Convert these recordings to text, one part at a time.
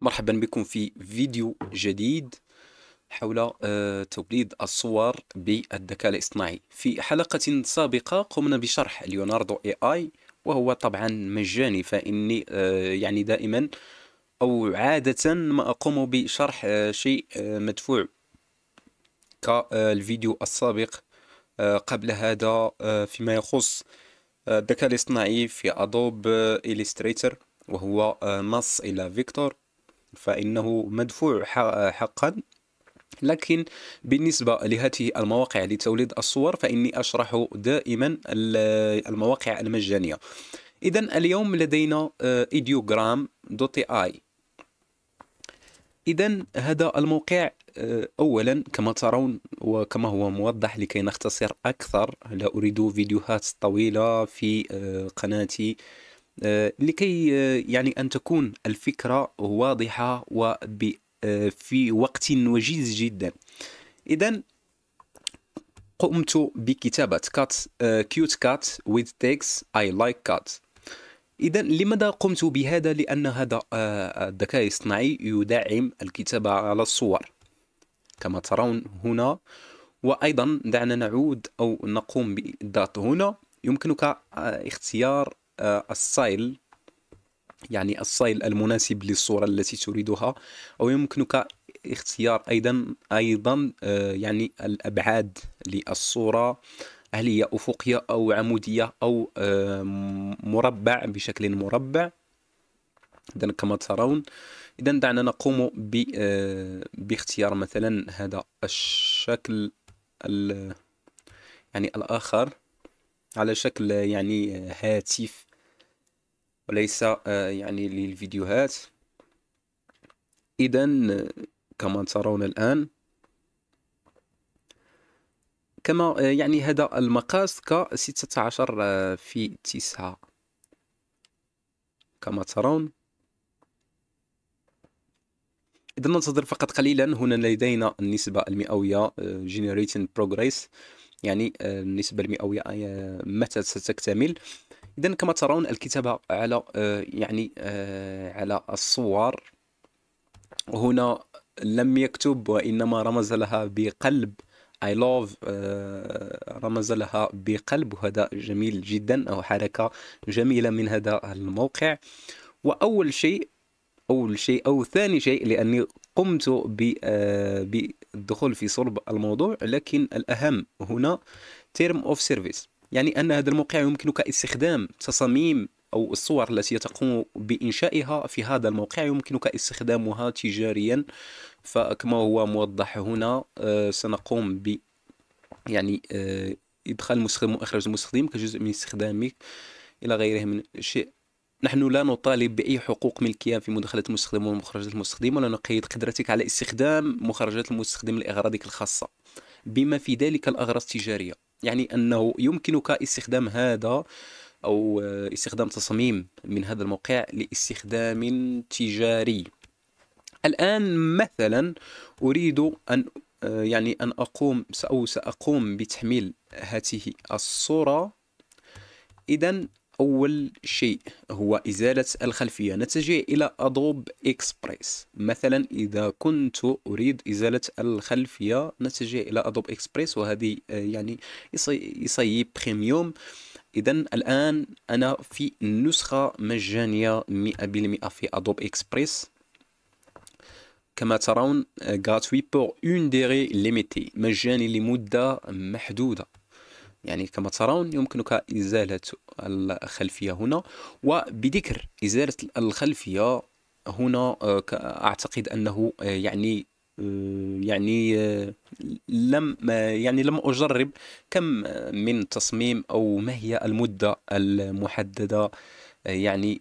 مرحبا بكم في فيديو جديد حول آه، توليد الصور بالذكاء الاصطناعي في حلقة سابقة قمنا بشرح ليوناردو اي اي وهو طبعا مجاني فإني آه، يعني دائما أو عادة ما أقوم بشرح آه، شيء مدفوع كالفيديو السابق قبل هذا فيما يخص الذكاء الاصطناعي في أدوب إليستريتر وهو نص إلى فيكتور فإنه مدفوع حقا لكن بالنسبة لهذه المواقع لتوليد الصور فإني أشرح دائما المواقع المجانية إذا اليوم لدينا آه، ايديوغرام دوت اي إذا هذا الموقع آه، أولا كما ترون وكما هو موضح لكي نختصر أكثر لا أريد فيديوهات طويلة في آه، قناتي آه، لكي آه، يعني أن تكون الفكرة واضحة وفي آه، وقت وجيز جدا إذا قمت بكتابة كات كيوت كات with تيكس اي لايك كات إذا لماذا قمت بهذا؟ لأن هذا الذكاء الاصطناعي يدعم الكتابة على الصور كما ترون هنا وأيضا دعنا نعود أو نقوم بالضغط هنا يمكنك اختيار آه، السايل يعني السايل المناسب للصورة التي تريدها أو يمكنك اختيار أيضا أيضا آه، يعني الأبعاد للصورة هل هي أفقية أو عمودية أو مربع بشكل مربع إذا كما ترون إذا دعنا نقوم آه، باختيار مثلا هذا الشكل يعني الآخر على شكل يعني هاتف وليس آه، يعني للفيديوهات إذا كما ترون الآن كما آه، يعني هذا المقاس ك 16 آه، في 9 كما ترون إذا ننتظر فقط قليلا هنا لدينا النسبة المئوية generating progress يعني آه، النسبة المئوية آه، متى ستكتمل إذا كما ترون الكتابة على آه، يعني على الصور هنا لم يكتب وإنما رمز لها بقلب I love رمز لها بقلب وهذا جميل جدا أو حركة جميلة من هذا الموقع وأول شيء أول شيء أو ثاني شيء لأني قمت ب الدخول في صلب الموضوع لكن الأهم هنا تيرم أوف سيرفيس يعني أن هذا الموقع يمكنك استخدام تصاميم أو الصور التي تقوم بإنشائها في هذا الموقع يمكنك استخدامها تجاريا فكما هو موضح هنا آه، سنقوم ب يعني آه، إدخال المستخدم وإخراج المستخدم كجزء من استخدامك إلى غيره من شيء نحن لا نطالب باي حقوق ملكيه في مداخله المستخدم ومخرجات المستخدم ولا نقيد قدرتك على استخدام مخرجات المستخدم لاغراضك الخاصه بما في ذلك الاغراض التجاريه يعني انه يمكنك استخدام هذا او استخدام تصميم من هذا الموقع لاستخدام تجاري الان مثلا اريد ان يعني ان اقوم او ساقوم بتحميل هذه الصوره اذا أول شيء هو إزالة الخلفية نتجه إلى أدوب إكسبريس مثلا إذا كنت أريد إزالة الخلفية نتجه إلى أدوب إكسبريس وهذه آه، يعني يصيب بريميوم إذا الآن أنا في نسخة مجانية 100% في أدوب إكسبريس كما ترون غاتوي بور اون ديري ليميتي مجاني لمده محدوده يعني كما ترون يمكنك إزالة الخلفية هنا وبذكر إزالة الخلفية هنا آه، أعتقد أنه آه، يعني آه، يعني لم يعني لم أجرب كم من تصميم أو ما هي المدة المحددة يعني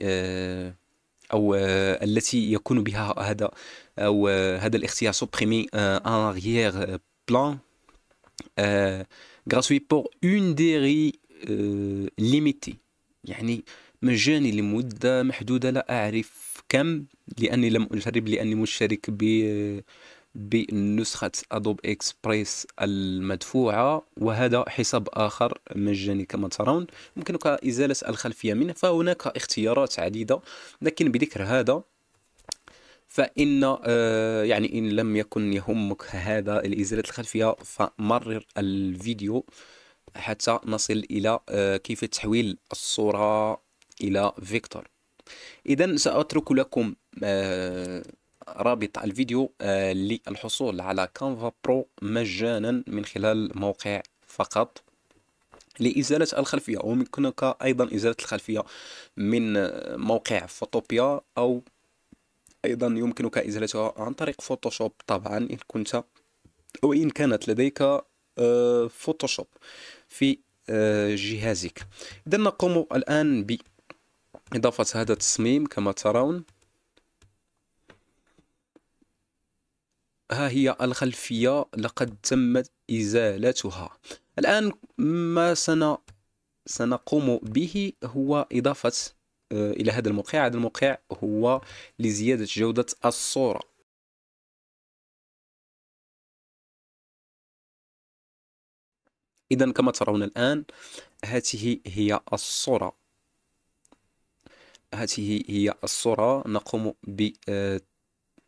او التي يكون بها هذا او هذا الاختيار سوبريمي ان أغيير بلان gratuit pour une durée euh, limitée يعني مجاني لمدة محدودة لا أعرف كم لأني لم أجرب لأني مشترك ب بنسخة أدوب إكسبريس المدفوعة وهذا حساب آخر مجاني كما ترون يمكنك إزالة الخلفية منه فهناك اختيارات عديدة لكن بذكر هذا فإن آه، يعني إن لم يكن يهمك هذا الازاله الخلفية فمرر الفيديو حتى نصل إلى آه، كيف تحويل الصورة إلى فيكتور إذا سأترك لكم آه، رابط الفيديو للحصول على كانفا برو مجانا من خلال موقع فقط لإزالة الخلفية ويمكنك أيضا إزالة الخلفية من موقع فوتوبيا أو أيضا يمكنك إزالتها عن طريق فوتوشوب طبعا إن كنت أو إن كانت لديك فوتوشوب آه، في آه، جهازك إذا نقوم الآن بإضافة هذا التصميم كما ترون ها هي الخلفية لقد تمت إزالتها الآن ما سن... سنقوم به هو إضافة آه، الى هذا الموقع هذا الموقع هو لزياده جوده الصوره إذا كما ترون الآن هذه هي الصورة هذه هي الصورة نقوم ب آه،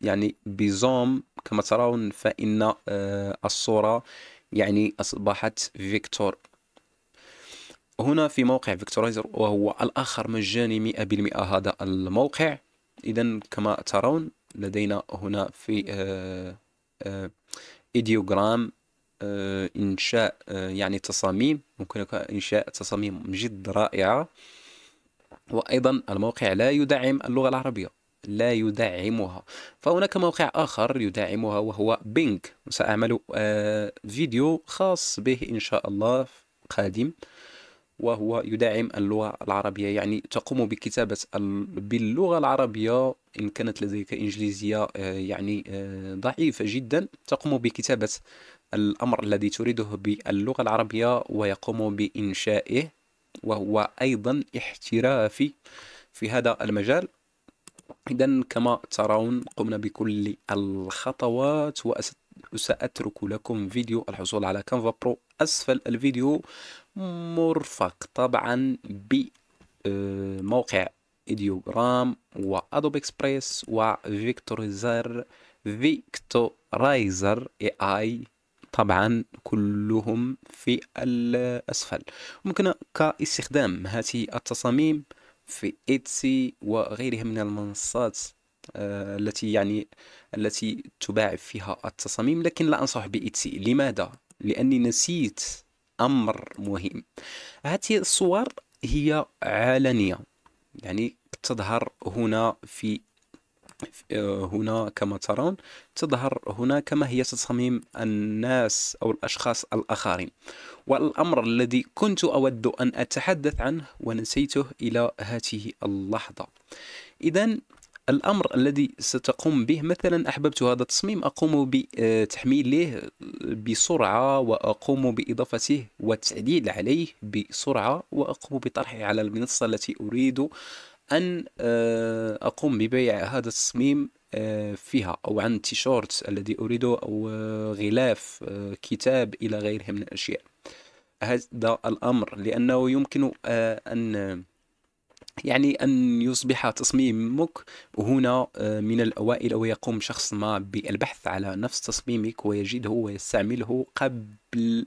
يعني بزوم كما ترون فإن آه، الصورة يعني أصبحت فيكتور هنا في موقع فيكتورايزر وهو الآخر مجاني 100% هذا الموقع إذا كما ترون لدينا هنا في إيديوغرام آه، آه، آه، إنشاء يعني تصاميم يمكنك إنشاء تصاميم جد رائعة وأيضا الموقع لا يدعم اللغة العربية لا يدعمها فهناك موقع آخر يدعمها وهو بينك سأعمل فيديو خاص به إن شاء الله قادم وهو يدعم اللغة العربية يعني تقوم بكتابة باللغة العربية إن كانت لديك إنجليزية آه، يعني آه، ضعيفة جدا تقوم بكتابة الأمر الذي تريده باللغة العربية ويقوم بإنشائه وهو أيضا احترافي في هذا المجال إذا كما ترون قمنا بكل الخطوات وأساتذة لكم فيديو الحصول على كانفا برو أسفل الفيديو مرفق طبعا بموقع آه، إديوغرام وأدوب إكسبريس وفيكتوريزر فيكتورايزر اي اي طبعا كلهم في الأسفل ممكن كاستخدام هذه التصاميم في إيتسي وغيرها من المنصات آه، التي يعني التي تباع فيها التصاميم لكن لا أنصح بإيتسي لماذا؟ لأني نسيت امر مهم هذه الصور هي علنيه يعني تظهر هنا في هنا كما ترون تظهر هنا كما هي تصميم الناس أو الأشخاص الآخرين والأمر الذي كنت أود أن أتحدث عنه ونسيته إلى هذه اللحظة إذا الامر الذي ستقوم به مثلا احببت هذا التصميم اقوم بتحميله بسرعه واقوم باضافته والتعديل عليه بسرعه واقوم بطرحه على المنصه التي اريد ان آه، اقوم ببيع هذا التصميم آه، فيها او عن تيشورت الذي اريده او غلاف آه، كتاب الى غيرها من الاشياء هذا الامر لانه يمكن ان يعني أن يصبح تصميمك هنا آه، من الأوائل أو يقوم شخص ما بالبحث على نفس تصميمك ويجده ويستعمله قبل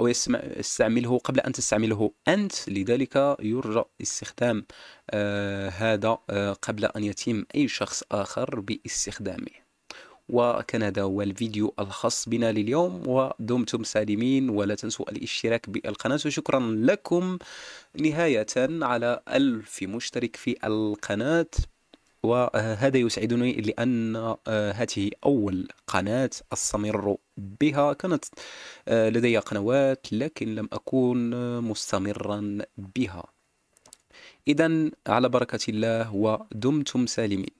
أو يستعمله قبل أن تستعمله أنت لذلك يرجى استخدام آه، هذا آه، قبل أن يتم أي شخص آخر باستخدامه وكان هذا هو الفيديو الخاص بنا لليوم ودمتم سالمين ولا تنسوا الاشتراك بالقناة وشكرا لكم نهاية على ألف مشترك في القناة وهذا يسعدني لأن آه، هذه أول قناة أستمر بها كانت آه، لدي قنوات لكن لم أكون آه، مستمرا بها إذا على بركة الله ودمتم سالمين